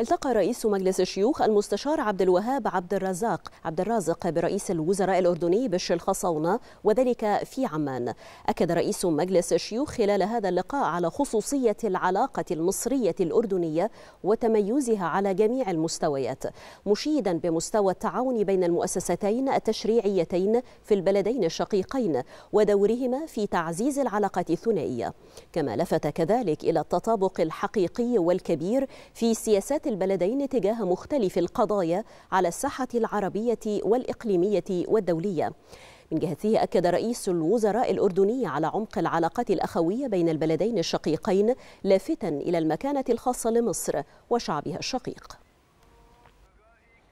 التقى رئيس مجلس الشيوخ المستشار عبد الوهاب عبد الرزاق عبد الرازق برئيس الوزراء الأردني بش الخصاونة وذلك في عمان أكد رئيس مجلس الشيوخ خلال هذا اللقاء على خصوصية العلاقة المصرية الأردنية وتميزها على جميع المستويات مشيدا بمستوى التعاون بين المؤسستين التشريعيتين في البلدين الشقيقين ودورهما في تعزيز العلاقة الثنائية كما لفت كذلك إلى التطابق الحقيقي والكبير في سياسات البلدين تجاه مختلف القضايا على الساحة العربية والإقليمية والدولية من جهته أكد رئيس الوزراء الأردني على عمق العلاقات الأخوية بين البلدين الشقيقين لافتا إلى المكانة الخاصة لمصر وشعبها الشقيق